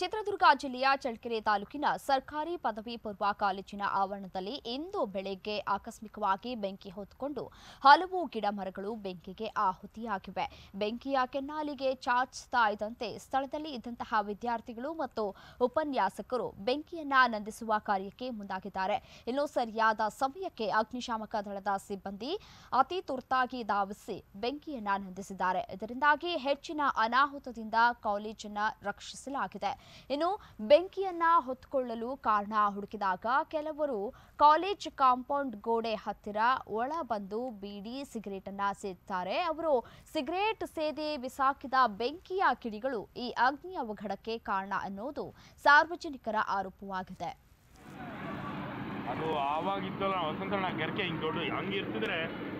ಚಿತ್ರದುರ್ಗ ಜಿಲ್ಲೆಯ ಚಳ್ಕೆರೆ ತಾಲೂಕಿನ ಸರ್ಕಾರಿ ಪದವಿ ಪೂರ್ವ ಕಾಲೇಜಿನ ಆವರಣದಲ್ಲಿ ಇಂದು ಬೆಳಗ್ಗೆ ಆಕಸ್ಮಿಕವಾಗಿ ಬೆಂಕಿ ಹೊತ್ತುಕೊಂಡು ಹಲವು ಗಿಡ ಮರಗಳು ಬೆಂಕಿಗೆ ಆಹುತಿಯಾಗಿವೆ ಬೆಂಕಿಯ ಕೆನ್ನಾಲಿಗೆ ಚಾಚ್ತಾ ಇದ್ದಂತೆ ಸ್ಥಳದಲ್ಲಿ ಇದ್ದಂತಹ ವಿದ್ಯಾರ್ಥಿಗಳು ಮತ್ತು ಉಪನ್ಯಾಸಕರು ಬೆಂಕಿಯನ್ನ ನಂದಿಸುವ ಕಾರ್ಯಕ್ಕೆ ಮುಂದಾಗಿದ್ದಾರೆ ಇನ್ನು ಸರಿಯಾದ ಸಮಯಕ್ಕೆ ಅಗ್ನಿಶಾಮಕ ದಳದ ಸಿಬ್ಬಂದಿ ಅತಿ ತುರ್ತಾಗಿ ಧಾವಿಸಿ ಬೆಂಕಿಯನ್ನ ನಂದಿಸಿದ್ದಾರೆ ಇದರಿಂದಾಗಿ ಹೆಚ್ಚಿನ ಅನಾಹುತದಿಂದ ಕಾಲೇಜನ್ನು ರಕ್ಷಿಸಲಾಗಿದೆ ಇನ್ನು ಬೆಂಕಿಯನ್ನ ಹೊತ್ತುಕೊಳ್ಳಲು ಕಾರಣ ಹುಡುಕಿದಾಗ ಕೆಲವರು ಕಾಲೇಜ್ ಕಾಂಪೌಂಡ್ ಗೋಡೆ ಹತ್ತಿರ ಒಳ ಬಂದು ಬೀಡಿ ಸಿಗರೇಟ್ ಅನ್ನ ಅವರು ಸಿಗರೇಟ್ ಸೇದಿ ಬಿಸಾಕಿದ ಬೆಂಕಿಯ ಕಿಡಿಗಳು ಈ ಅಗ್ನಿ ಅವಘಡಕ್ಕೆ ಕಾರಣ ಅನ್ನೋದು ಸಾರ್ವಜನಿಕರ ಆರೋಪವಾಗಿದೆ ಅದು ಆವಾಗಿತ್ತಲ್ಲ ಗರ್ಕೆ ಹಿಂಗ್ ದೊಡ್ಡ